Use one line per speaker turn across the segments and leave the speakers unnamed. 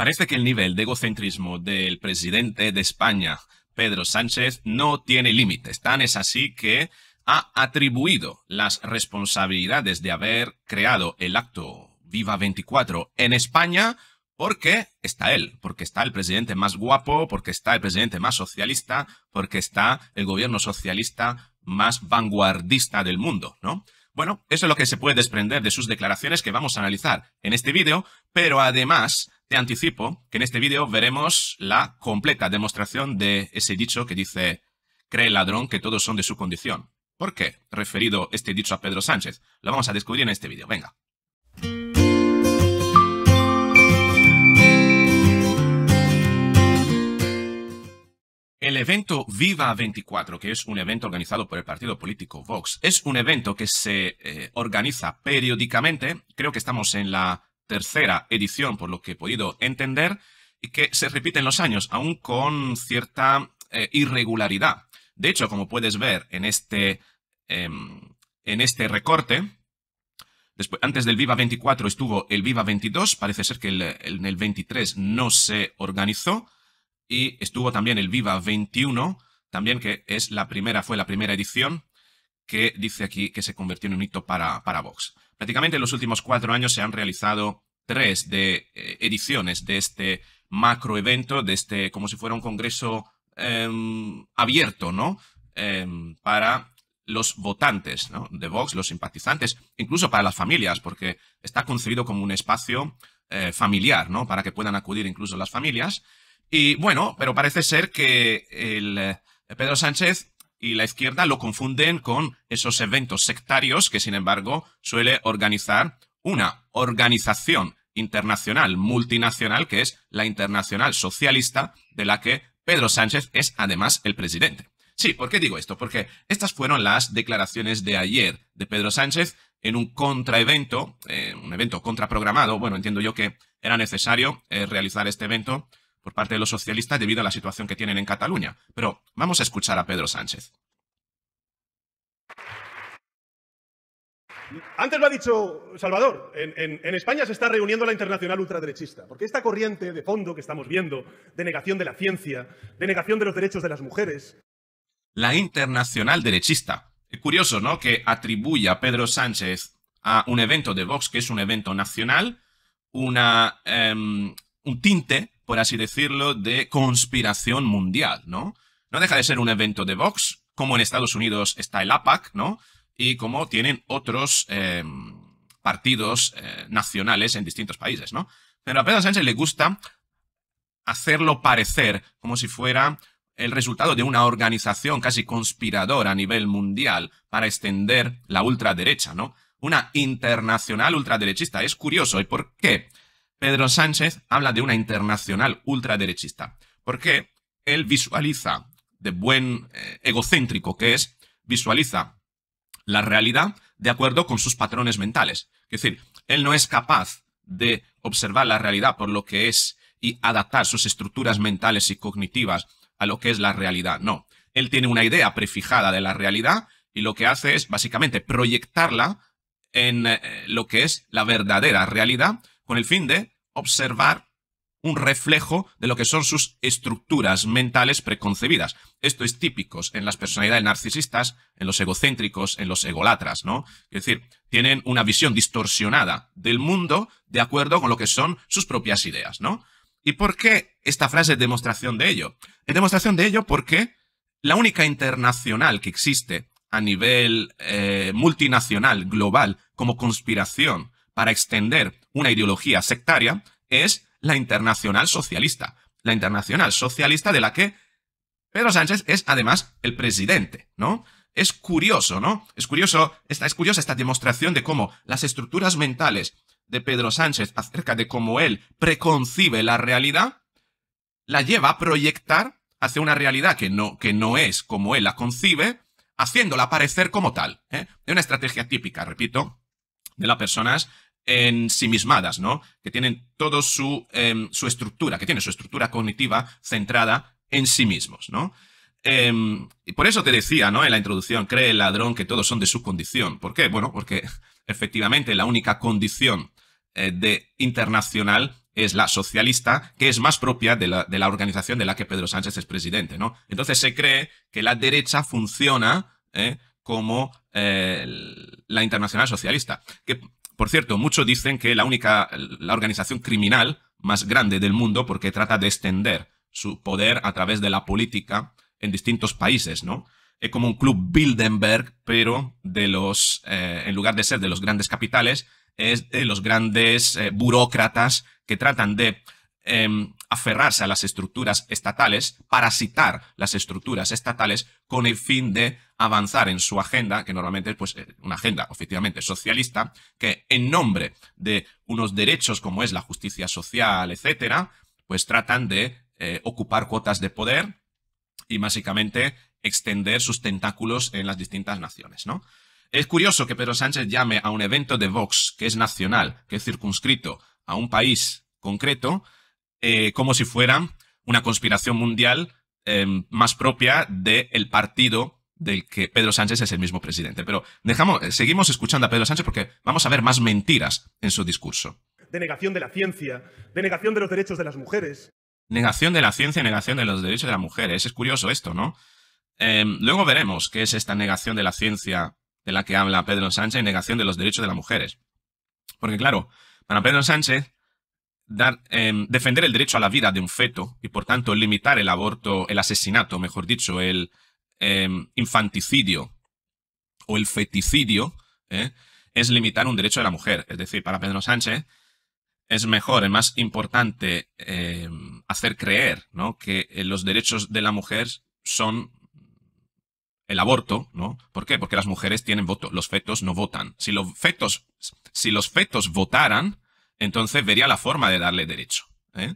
Parece que el nivel de egocentrismo del presidente de España, Pedro Sánchez, no tiene límites. Tan es así que ha atribuido las responsabilidades de haber creado el acto Viva 24 en España porque está él, porque está el presidente más guapo, porque está el presidente más socialista, porque está el gobierno socialista más vanguardista del mundo, ¿no? Bueno, eso es lo que se puede desprender de sus declaraciones que vamos a analizar en este vídeo, pero además te anticipo que en este vídeo veremos la completa demostración de ese dicho que dice cree el ladrón que todos son de su condición. ¿Por qué? Referido este dicho a Pedro Sánchez. Lo vamos a descubrir en este vídeo. Venga. El evento Viva 24, que es un evento organizado por el partido político Vox, es un evento que se eh, organiza periódicamente, creo que estamos en la tercera edición por lo que he podido entender, y que se repite en los años, aún con cierta eh, irregularidad. De hecho, como puedes ver en este, em, en este recorte, Después, antes del Viva 24 estuvo el Viva 22, parece ser que en el 23 no se organizó, y estuvo también el Viva 21, también que es la primera, fue la primera edición que dice aquí que se convirtió en un hito para, para Vox. Prácticamente en los últimos cuatro años se han realizado tres de, eh, ediciones de este macro evento, de este, como si fuera un congreso em, abierto, ¿no? Em, para los votantes de Vox, los simpatizantes, incluso para las familias, porque está concebido como un espacio eh, familiar, ¿no? Para que puedan acudir incluso las familias. Y bueno, pero parece ser que el eh, Pedro Sánchez y la izquierda lo confunden con esos eventos sectarios que, sin embargo, suele organizar una organización internacional, multinacional, que es la Internacional Socialista, de la que Pedro Sánchez es además el presidente. Sí, ¿por qué digo esto? Porque estas fueron las declaraciones de ayer de Pedro Sánchez en un contraevento, eh, un evento contraprogramado. Bueno, entiendo yo que era necesario eh, realizar este evento por parte de los socialistas debido a la situación que tienen en Cataluña. Pero vamos a escuchar a Pedro Sánchez.
Antes lo ha dicho Salvador, en, España se está reuniendo la internacional ultraderechista, porque esta corriente de fondo que estamos viendo, de negación de la ciencia, de negación de los derechos de las mujeres.
La internacional derechista. Es curioso, ¿no? Que atribuya a Pedro Sánchez a un evento de Vox, que es un evento nacional, una, em, un tinte por así decirlo, de conspiración mundial, ¿no? No deja de ser un evento de Vox, como en Estados Unidos está el APAC, ¿no? Y como tienen otros eh, partidos eh, nacionales en distintos países, ¿no? Pero a Pedro Sánchez le gusta hacerlo parecer como si fuera el resultado de una organización casi conspiradora a nivel mundial para extender la ultraderecha, ¿no? Una internacional ultraderechista. Es curioso. ¿Y por qué? Pedro Sánchez habla de una internacional ultraderechista, porque él visualiza, de buen eh, egocéntrico que es, visualiza la realidad de acuerdo con sus patrones mentales. Es decir, él no es capaz de observar la realidad por lo que es y adaptar sus estructuras mentales y cognitivas a lo que es la realidad. No, él tiene una idea prefijada de la realidad y lo que hace es básicamente proyectarla en eh, lo que es la verdadera realidad con el fin de observar un reflejo de lo que son sus estructuras mentales preconcebidas. Esto es típico en las personalidades narcisistas, en los egocéntricos, en los egolatras, ¿no? Es decir, tienen una visión distorsionada del mundo de acuerdo con lo que son sus propias ideas, ¿no? ¿Y por qué esta frase es demostración de ello? Es demostración de ello porque la única internacional que existe a nivel eh, multinacional, global, como conspiración para extender una ideología sectaria es la internacional socialista. La internacional socialista de la que Pedro Sánchez es además el presidente, ¿no? Es curioso, ¿no? Es curioso, esta, es curiosa esta demostración de cómo las estructuras mentales de Pedro Sánchez acerca de cómo él preconcibe la realidad, la lleva a proyectar hacia una realidad que no, que no es como él la concibe, haciéndola parecer como tal. ¿eh? una estrategia típica, repito, de las personas ensimismadas, ¿no? Que tienen toda su, em, su, estructura, que tiene su estructura cognitiva centrada en sí mismos, ¿no? Em, y por eso te decía, ¿no? En la introducción, cree el ladrón que todos son de su condición. ¿Por qué? Bueno, porque efectivamente la única condición eh, de internacional es la socialista, que es más propia de la, de la organización de la que Pedro Sánchez es presidente, ¿no? Entonces se cree que la derecha funciona eh, como eh, la internacional socialista. Que por cierto, muchos dicen que la única, la organización criminal más grande del mundo porque trata de extender su poder a través de la política en distintos países, ¿no? Es como un club Bilderberg, pero de los, eh, en lugar de ser de los grandes capitales, es de los grandes eh, burócratas que tratan de em, aferrarse a las estructuras estatales, parasitar las estructuras estatales con el fin de avanzar en su agenda, que normalmente es pues, eh, una agenda efectivamente socialista, que en nombre de unos derechos como es la justicia social, etcétera, pues tratan de eh, ocupar cuotas de poder y básicamente extender sus tentáculos en las distintas naciones, ¿no? Es curioso que Pedro Sánchez llame a un evento de Vox, que es nacional, que es circunscrito a un país concreto, eh, como si fuera una conspiración mundial eh, más propia del partido del que Pedro Sánchez es el mismo presidente. Pero dejamos, eh, seguimos escuchando a Pedro Sánchez porque vamos a ver más mentiras en su discurso.
De negación de la ciencia, de negación de los derechos de las mujeres.
Negación de la ciencia y negación de los derechos de las mujeres. Es curioso esto, ¿no? luego veremos qué es esta negación de la ciencia de la que habla Pedro Sánchez y negación de los derechos de las mujeres. Porque claro, para Pedro Sánchez, Em, defender el derecho a la vida de un feto y por tanto limitar el aborto, el asesinato, mejor dicho, el em, infanticidio o el feticidio, ¿eh? es limitar un derecho de la mujer. Es decir, para Pedro Sánchez es mejor, es más importante em, hacer creer que eh, los derechos de la mujer son el aborto, ¿no? ¿Por qué? Porque las mujeres tienen voto, los fetos no votan. Si los fetos, si los fetos votaran, entonces vería la forma de darle derecho. ¿eh?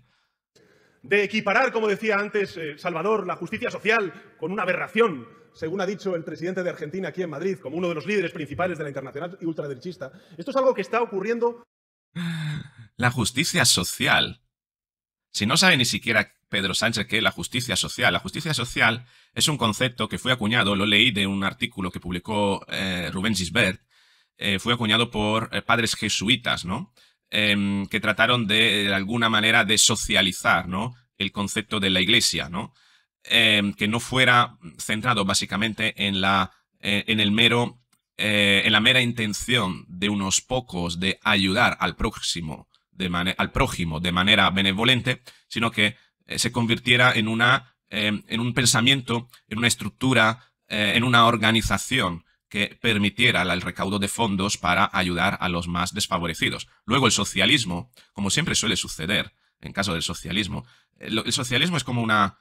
De equiparar, como decía antes eh, Salvador, la justicia social con una aberración, según ha dicho el presidente de Argentina aquí en Madrid, como uno de los líderes principales de la internacional y ultraderechista. Esto es algo que está ocurriendo.
La justicia social. Si no sabe ni siquiera Pedro Sánchez que es la justicia social. La justicia social es un concepto que fue acuñado, lo leí de un artículo que publicó eh, Rubén Gisbert, fue acuñado por padres jesuitas, ¿no? Em, que trataron de, alguna manera de socializar ¿no? el concepto de la iglesia, ¿no? Em, que no fuera centrado básicamente en, la, eh, en el mero, eh, en la mera intención de unos pocos de ayudar al próximo de al prójimo de manera benevolente, sino que eh, se convirtiera en, una, em, en un pensamiento, en una estructura, en una organización que permitiera el recaudo de fondos para ayudar a los más desfavorecidos. Luego el socialismo, como siempre suele suceder en caso del socialismo, eh, el socialismo es como una,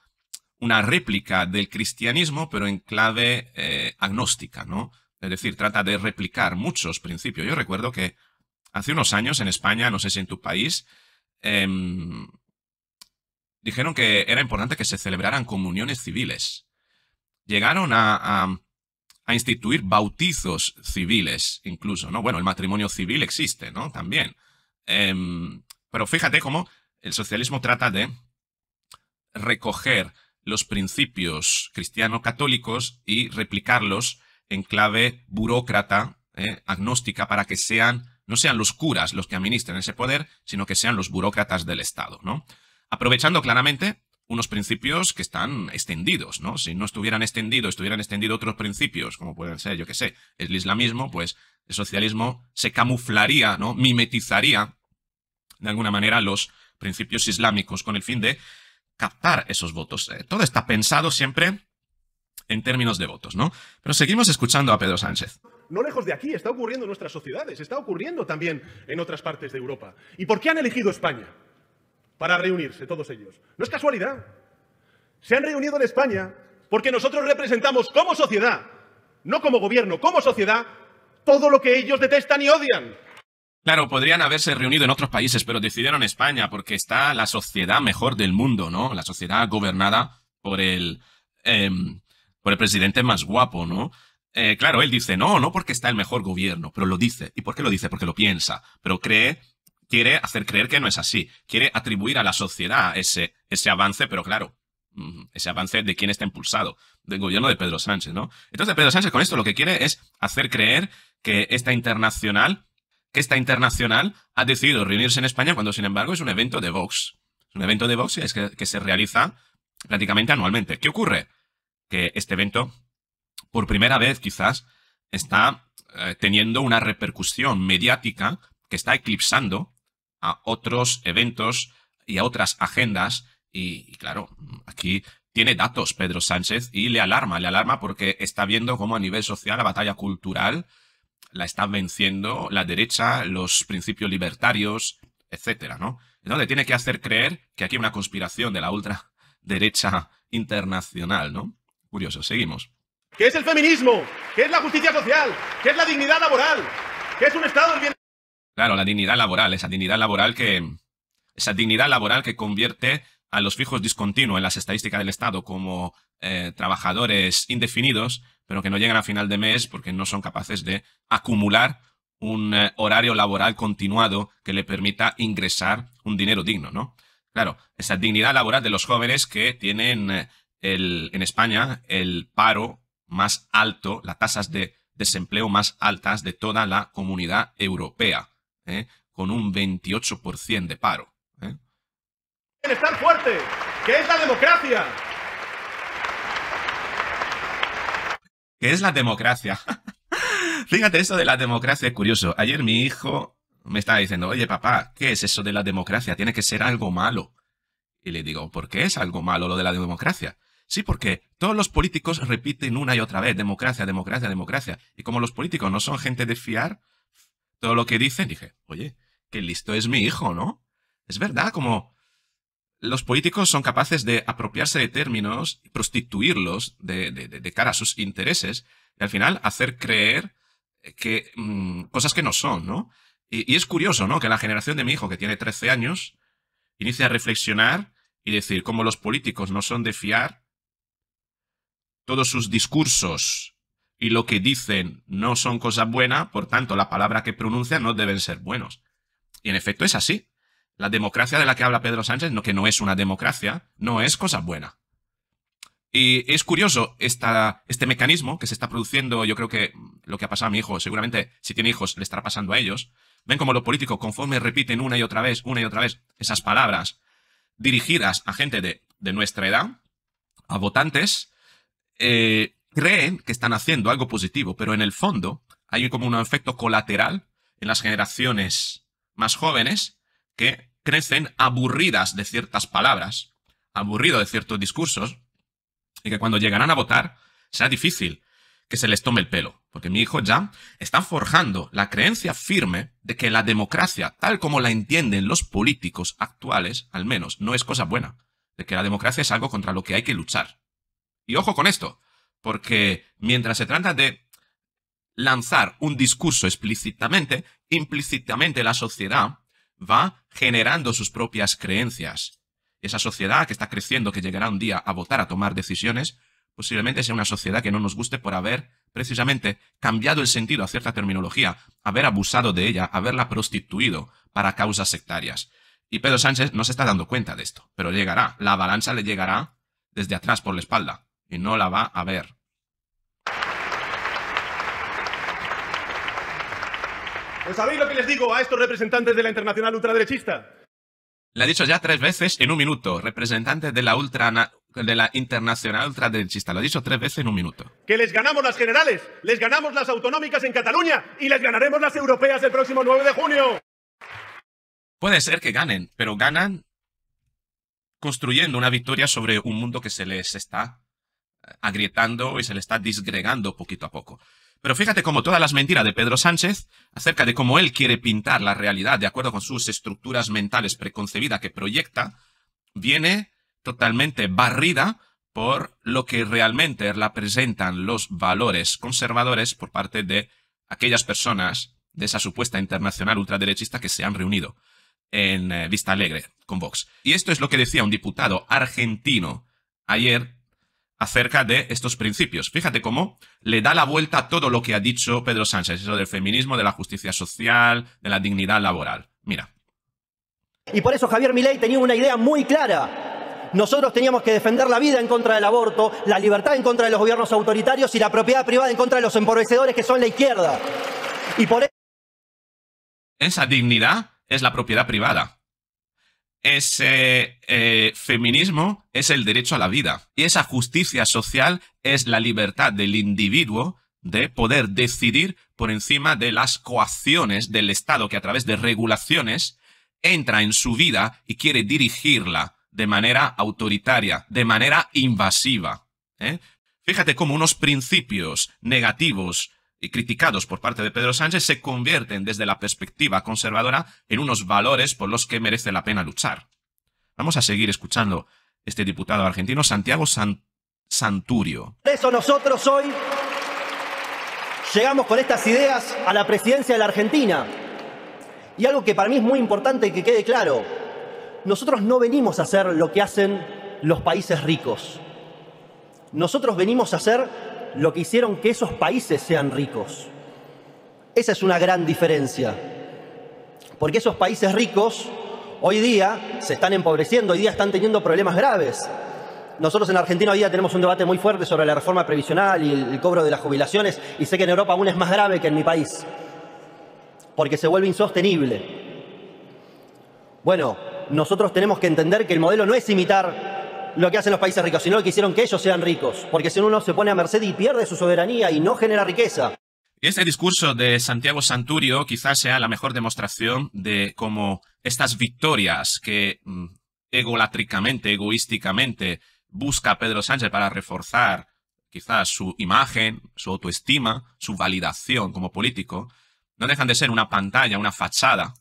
una réplica del cristianismo, pero en clave eh, agnóstica, ¿no? Es decir, trata de replicar muchos principios. Yo recuerdo que hace unos años en España, no sé si en tu país, em, dijeron que era importante que se celebraran comuniones civiles. Llegaron a a instituir bautizos civiles, incluso, ¿no? Bueno, el matrimonio civil existe, ¿no? También. Em, pero fíjate cómo el socialismo trata de recoger los principios cristiano-católicos y replicarlos en clave burócrata, eh, agnóstica, para que sean, no sean los curas los que administren ese poder, sino que sean los burócratas del Estado, ¿no? Aprovechando claramente unos principios que están extendidos, ¿no? Si no estuvieran extendidos, estuvieran extendidos otros principios, como pueden ser, yo qué sé, el islamismo, pues el socialismo se camuflaría, ¿no? Mimetizaría, de alguna manera, los principios islámicos con el fin de captar esos votos. Eh, todo está pensado siempre en términos de votos, ¿no? Pero seguimos escuchando a Pedro Sánchez.
No lejos de aquí, está ocurriendo en nuestras sociedades, está ocurriendo también en otras partes de Europa. ¿Y por qué han elegido España? para reunirse, todos ellos. No es casualidad. Se han reunido en España porque nosotros representamos como sociedad, no como gobierno, como sociedad, todo lo que ellos detestan y odian.
Claro, podrían haberse reunido en otros países, pero decidieron España porque está la sociedad mejor del mundo, ¿no? La sociedad gobernada por el, em, por el presidente más guapo, ¿no? Eh, claro, él dice, no, no porque está el mejor gobierno, pero lo dice. ¿Y por qué lo dice? Porque lo piensa, pero cree quiere hacer creer que no es así. Quiere atribuir a la sociedad ese, ese avance, pero claro, mm, ese avance de quién está impulsado, del gobierno de Pedro Sánchez, ¿no? Entonces Pedro Sánchez con esto lo que quiere es hacer creer que esta internacional, que esta internacional ha decidido reunirse en España cuando sin embargo es un evento de Vox. Es un evento de Vox que, se realiza prácticamente anualmente. ¿Qué ocurre? Que este evento, por primera vez quizás, está eh, teniendo una repercusión mediática que está eclipsando a otros eventos y a otras agendas. Y, claro, aquí tiene datos Pedro Sánchez y le alarma, le alarma porque está viendo cómo a nivel social la batalla cultural la está venciendo la derecha, los principios libertarios, etcétera, ¿no? Entonces tiene que hacer creer que aquí hay una conspiración de la ultraderecha internacional, ¿no? Curioso, seguimos.
¿Qué es el feminismo? ¿Qué es la justicia social? ¿Qué es la dignidad laboral? ¿Qué es un Estado del
Claro, la dignidad laboral, esa dignidad laboral que. Esa dignidad laboral que convierte a los fijos discontinuos en las estadísticas del Estado como eh, trabajadores indefinidos, pero que no llegan a final de mes porque no son capaces de acumular un eh, horario laboral continuado que le permita ingresar un dinero digno, ¿no? Claro, esa dignidad laboral de los jóvenes que tienen eh, el, en España el paro más alto, las tasas de desempleo más altas de toda la comunidad europea. ¿eh? con un 28% de paro. ¿eh?
fuerte, que es la democracia.
¿Qué es la democracia? Fíjate, eso de la democracia es curioso. Ayer mi hijo me estaba diciendo, oye papá, ¿qué es eso de la democracia? Tiene que ser algo malo. Y le digo, ¿por qué es algo malo lo de la democracia? Sí, porque todos los políticos repiten una y otra vez, democracia, democracia, democracia. Y como los políticos no son gente de fiar, todo lo que dicen, dije, oye, qué listo es mi hijo, ¿no? Es verdad, como los políticos son capaces de apropiarse de términos y prostituirlos de, cara a sus intereses y al final hacer creer que mm, cosas que no son, ¿no? Y, es curioso, ¿no? Que la generación de mi hijo, que tiene 13 años, inicia a reflexionar y decir, como los políticos no son de fiar, todos sus discursos y lo que dicen no son cosas buenas, por tanto la palabra que pronuncian no deben ser buenos. Y en efecto es así. La democracia de la que habla Pedro Sánchez, no, que no es una democracia, no es cosa buena. Y es curioso este mecanismo que se está produciendo, yo creo que lo que ha pasado a mi hijo, seguramente si tiene hijos le estará pasando a ellos. Ven como los políticos conforme repiten una y otra vez, una y otra vez esas palabras dirigidas a gente de, de nuestra edad, a votantes, eh, creen que están haciendo algo positivo, pero en el fondo hay como un efecto colateral en las generaciones más jóvenes que crecen aburridas de ciertas palabras, aburrido de ciertos discursos, y que cuando llegarán a votar será difícil que se les tome el pelo, porque mi hijo ya está forjando la creencia firme de que la democracia, tal como la entienden los políticos actuales, al menos, no es cosa buena, de que la democracia es algo contra lo que hay que luchar. Y ojo con esto, porque mientras se trata de lanzar un discurso explícitamente, implícitamente la sociedad va generando sus propias creencias. Esa sociedad que está creciendo, que llegará un día a votar, a tomar decisiones, posiblemente sea una sociedad que no nos guste por haber precisamente cambiado el sentido a cierta terminología, haber abusado de ella, haberla prostituido para causas sectarias. Y Pedro Sánchez no se está dando cuenta de esto, pero llegará, la avalancha le llegará desde atrás por la espalda. Y no la va a ver.
Pues sabéis lo que les digo a estos representantes de la internacional ultraderechista.
Le he dicho ya tres veces en un minuto. Representantes de la, ultra, de la internacional ultraderechista. Lo he dicho tres veces en un minuto.
Que les ganamos las generales, les ganamos las autonómicas en Cataluña y les ganaremos las europeas el próximo 9 de junio.
Puede ser que ganen, pero ganan construyendo una victoria sobre un mundo que se les está agrietando y se le está disgregando poquito a poco. Pero fíjate cómo todas las mentiras de Pedro Sánchez acerca de cómo él quiere pintar la realidad de acuerdo con sus estructuras mentales preconcebidas que proyecta, viene totalmente barrida por lo que realmente representan los valores conservadores por parte de aquellas personas de esa supuesta internacional ultraderechista que se han reunido en eh, Vista Alegre con Vox. Y esto es lo que decía un diputado argentino ayer acerca de estos principios. Fíjate cómo le da la vuelta a todo lo que ha dicho Pedro Sánchez, eso del feminismo, de la justicia social, de la dignidad laboral.
Mira. Y por eso Javier Milei tenía una idea muy clara. Nosotros teníamos que defender la vida en contra del aborto, la libertad en contra de los gobiernos autoritarios y la propiedad privada en contra de los empobrecedores que son la izquierda. Y por eso...
Esa dignidad es la propiedad privada. Ese eh, feminismo es el derecho a la vida y esa justicia social es la libertad del individuo de poder decidir por encima de las coacciones del Estado que a través de regulaciones entra en su vida y quiere dirigirla de manera autoritaria, de manera invasiva. ¿eh? Fíjate cómo unos principios negativos y criticados por parte de Pedro Sánchez se convierten desde la perspectiva conservadora en unos valores por los que merece la pena luchar. Vamos a seguir escuchando este diputado argentino Santiago Santurio.
Por eso nosotros hoy llegamos con estas ideas a la presidencia de la Argentina. Y algo que para mí es muy importante que quede claro, nosotros no venimos a hacer lo que hacen los países ricos. Nosotros venimos a hacer lo que hicieron que esos países sean ricos. Esa es una gran diferencia. Porque esos países ricos hoy día se están empobreciendo, hoy día están teniendo problemas graves. Nosotros en Argentina hoy día tenemos un debate muy fuerte sobre la reforma previsional y el cobro de las jubilaciones y sé que en Europa aún es más grave que en mi país, porque se vuelve insostenible. Bueno, nosotros tenemos que entender que el modelo no es imitar lo que hacen los países ricos, sino que hicieron que ellos sean ricos, porque si no uno se pone a merced y pierde su soberanía y no genera riqueza.
este discurso de Santiago Santurio quizás sea la mejor demostración de cómo estas victorias que mm, egolátricamente, egoísticamente busca Pedro Sánchez para reforzar quizás su imagen, su autoestima, su validación como político, no dejan de ser una pantalla, una fachada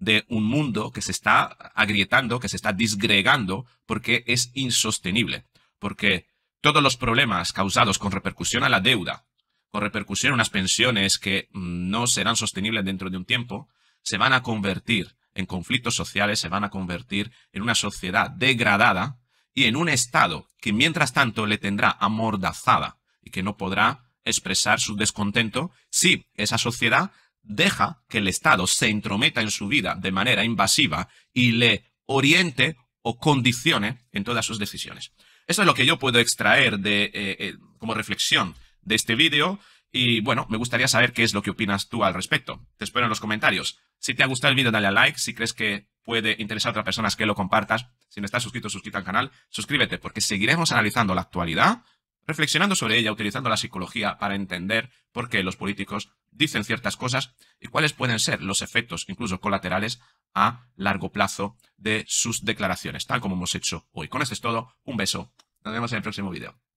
de un mundo que se está agrietando, que se está disgregando, porque es insostenible, porque todos los problemas causados con repercusión a la deuda, con repercusión a unas pensiones que mm, no serán sostenibles dentro de un tiempo, se van a convertir en conflictos sociales, se van a convertir en una sociedad degradada y en un Estado que mientras tanto le tendrá amordazada y que no podrá expresar su descontento si esa sociedad deja que el Estado se intrometa en su vida de manera invasiva y le oriente o condicione en todas sus decisiones. Eso es lo que yo puedo extraer de, eh, eh, como reflexión de este vídeo y bueno, me gustaría saber qué es lo que opinas tú al respecto. Te espero en los comentarios. Si te ha gustado el vídeo, dale a like. Si crees que puede interesar a otras personas, que lo compartas. Si no estás suscrito, suscríbete al canal. Suscríbete porque seguiremos analizando la actualidad reflexionando sobre ella, utilizando la psicología para entender por qué los políticos dicen ciertas cosas y cuáles pueden ser los efectos, incluso colaterales, a largo plazo de sus declaraciones, tal como hemos
hecho hoy. Con esto es todo, un beso, nos vemos en el próximo video.